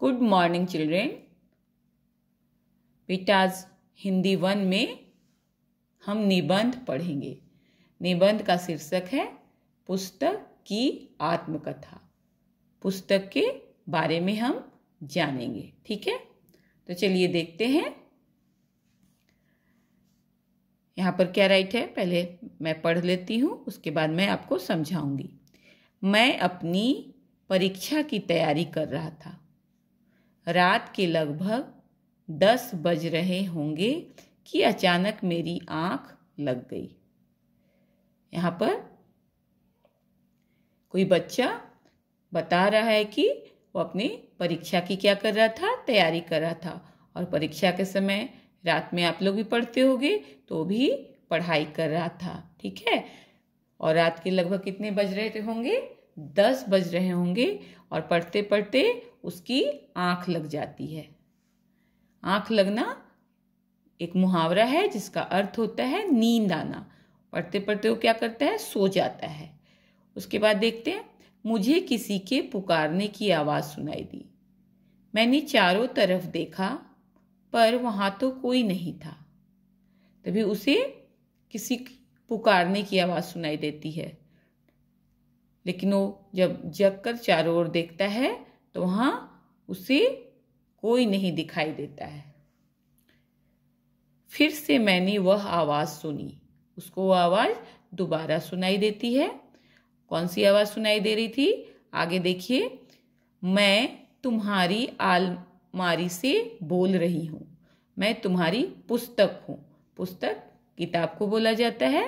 good morning children बेटाज Hindi one में हम निबंध पढ़ेंगे निबंध का शीर्षक है पुस्तक की आत्मकथा पुस्तक के बारे में हम जानेंगे ठीक है तो चलिए देखते हैं यहाँ पर क्या राइट है पहले मैं पढ़ लेती हूँ उसके बाद मैं आपको समझाऊंगी मैं अपनी परीक्षा की तैयारी कर रहा था रात के लगभग दस बज रहे होंगे कि अचानक मेरी आँख लग गई यहाँ पर कोई बच्चा बता रहा है कि वो अपनी परीक्षा की क्या कर रहा था तैयारी कर रहा था और परीक्षा के समय रात में आप लोग भी पढ़ते होंगे तो भी पढ़ाई कर रहा था ठीक है और रात के लगभग कितने बज रहे होंगे दस बज रहे होंगे और पढ़ते पढ़ते उसकी आंख लग जाती है आंख लगना एक मुहावरा है जिसका अर्थ होता है नींद आना पढ़ते पढ़ते वो क्या करता है सो जाता है उसके बाद देखते हैं मुझे किसी के पुकारने की आवाज़ सुनाई दी मैंने चारों तरफ देखा पर वहाँ तो कोई नहीं था तभी उसे किसी पुकारने की आवाज़ सुनाई देती है लेकिन वो जब जग कर चारों ओर देखता है तो वहाँ उसे कोई नहीं दिखाई देता है फिर से मैंने वह आवाज़ सुनी उसको वो आवाज़ दोबारा सुनाई देती है कौन सी आवाज़ सुनाई दे रही थी आगे देखिए मैं तुम्हारी आलमारी से बोल रही हूँ मैं तुम्हारी पुस्तक हूँ पुस्तक किताब को बोला जाता है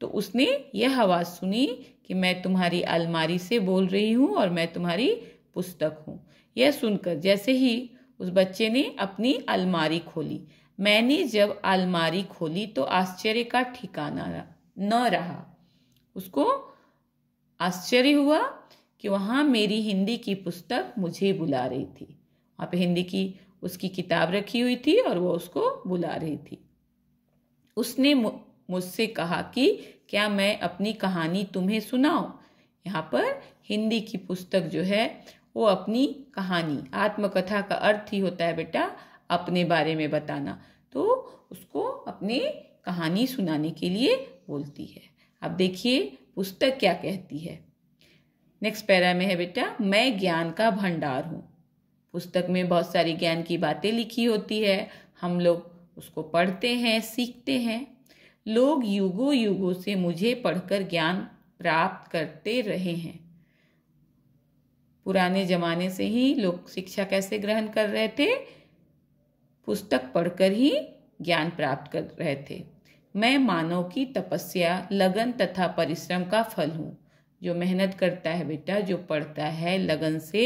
तो उसने यह आवाज़ सुनी कि मैं तुम्हारी अलमारी से बोल रही हूँ और मैं तुम्हारी पुस्तक हूँ यह सुनकर जैसे ही उस बच्चे ने अपनी अलमारी खोली मैंने जब अलमारी खोली तो आश्चर्य का ठिकाना न रहा उसको आश्चर्य हुआ कि वहाँ मेरी हिंदी की पुस्तक मुझे बुला रही थी वहाँ पे हिंदी की उसकी किताब रखी हुई थी और वो उसको बुला रही थी उसने मुझसे कहा कि क्या मैं अपनी कहानी तुम्हें सुनाऊं यहाँ पर हिंदी की पुस्तक जो है वो अपनी कहानी आत्मकथा का अर्थ ही होता है बेटा अपने बारे में बताना तो उसको अपनी कहानी सुनाने के लिए बोलती है अब देखिए पुस्तक क्या कहती है नेक्स्ट पैरा में है बेटा मैं ज्ञान का भंडार हूँ पुस्तक में बहुत सारी ज्ञान की बातें लिखी होती है हम लोग उसको पढ़ते हैं सीखते हैं लोग युगों युगों से मुझे पढ़कर ज्ञान प्राप्त करते रहे हैं पुराने जमाने से ही लोग शिक्षा कैसे ग्रहण कर रहे थे पुस्तक पढ़कर ही ज्ञान प्राप्त कर रहे थे मैं मानव की तपस्या लगन तथा परिश्रम का फल हूँ जो मेहनत करता है बेटा जो पढ़ता है लगन से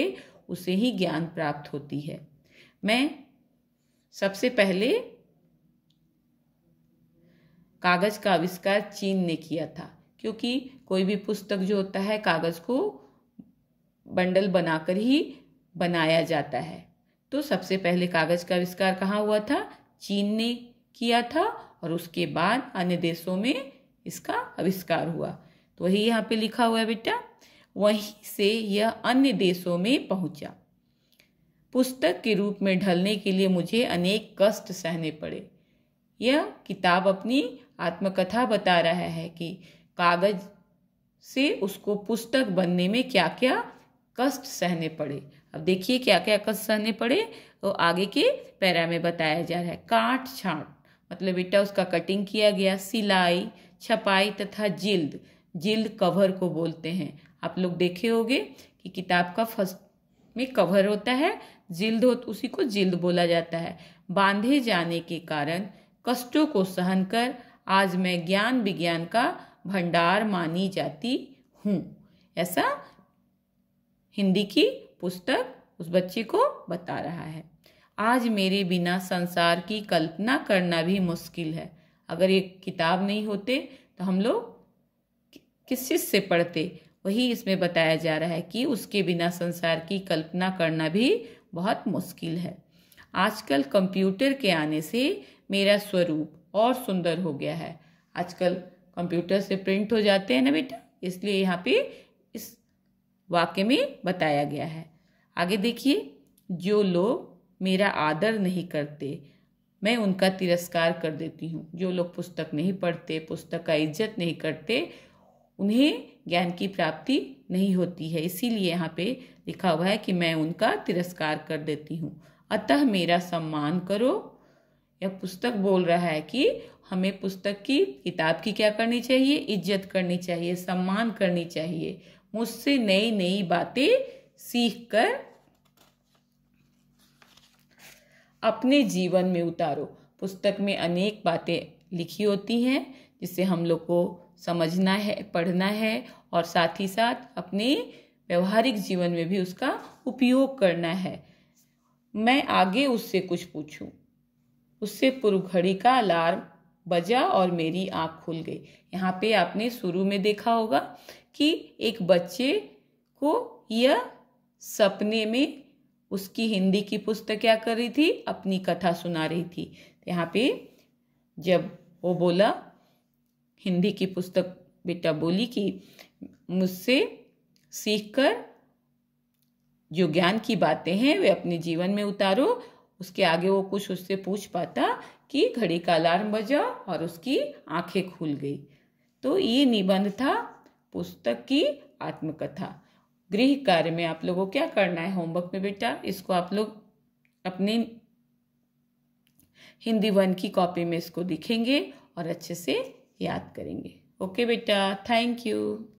उसे ही ज्ञान प्राप्त होती है मैं सबसे पहले कागज़ का आविष्कार चीन ने किया था क्योंकि कोई भी पुस्तक जो होता है कागज़ को बंडल बनाकर ही बनाया जाता है तो सबसे पहले कागज़ का आविष्कार कहाँ हुआ था चीन ने किया था और उसके बाद अन्य देशों में इसका आविष्कार हुआ तो वही यहाँ पे लिखा हुआ है बेटा वहीं से यह अन्य देशों में पहुंचा पुस्तक के रूप में ढलने के लिए मुझे अनेक कष्ट सहने पड़े यह किताब अपनी आत्मकथा बता रहा है कि कागज से उसको पुस्तक बनने में क्या क्या कष्ट सहने पड़े अब देखिए क्या क्या कष्ट सहने पड़े तो आगे के पैरा में बताया जा रहा है काट छाट मतलब बेटा उसका कटिंग किया गया सिलाई छपाई तथा जिल्द जिल्द कवर को बोलते हैं आप लोग देखे होंगे कि किताब का फर्स्ट में कवर होता है जिल्द हो उसी को जिल्द बोला जाता है बांधे जाने के कारण कष्टों को सहन कर आज मैं ज्ञान विज्ञान का भंडार मानी जाती हूँ ऐसा हिंदी की पुस्तक उस बच्चे को बता रहा है आज मेरे बिना संसार की कल्पना करना भी मुश्किल है अगर ये किताब नहीं होते तो हम लोग किस चीज़ से पढ़ते वही इसमें बताया जा रहा है कि उसके बिना संसार की कल्पना करना भी बहुत मुश्किल है आजकल कंप्यूटर के आने से मेरा स्वरूप और सुंदर हो गया है आजकल कंप्यूटर से प्रिंट हो जाते हैं ना बेटा इसलिए यहाँ पे इस वाक्य में बताया गया है आगे देखिए जो लोग मेरा आदर नहीं करते मैं उनका तिरस्कार कर देती हूँ जो लोग पुस्तक नहीं पढ़ते पुस्तक का इज्जत नहीं करते उन्हें ज्ञान की प्राप्ति नहीं होती है इसीलिए यहाँ पे लिखा हुआ है कि मैं उनका तिरस्कार कर देती हूँ अतः मेरा सम्मान करो यह पुस्तक बोल रहा है कि हमें पुस्तक की किताब की क्या करनी चाहिए इज्जत करनी चाहिए सम्मान करनी चाहिए मुझसे नई नई बातें सीख कर अपने जीवन में उतारो पुस्तक में अनेक बातें लिखी होती हैं जिसे हम लोग को समझना है पढ़ना है और साथ ही साथ अपने व्यवहारिक जीवन में भी उसका उपयोग करना है मैं आगे उससे कुछ पूछूं उससे पूर्व घड़ी का अलार्म बजा और मेरी आंख खुल गई यहाँ पे आपने शुरू में देखा होगा कि एक बच्चे को यह सपने में उसकी हिंदी की पुस्तक क्या कर रही थी अपनी कथा सुना रही थी यहाँ पे जब वो बोला हिंदी की पुस्तक बेटा बोली कि मुझसे सीखकर जो ज्ञान की बातें हैं वे अपने जीवन में उतारो उसके आगे वो कुछ उससे पूछ पाता कि घड़ी का अलार्म बजा और उसकी आंखें खुल गई तो ये निबंध था पुस्तक की आत्मकथा गृह कार्य में आप लोगों को क्या करना है होमवर्क में बेटा इसको आप लोग अपने हिंदी वन की कॉपी में इसको दिखेंगे और अच्छे से याद करेंगे ओके बेटा थैंक यू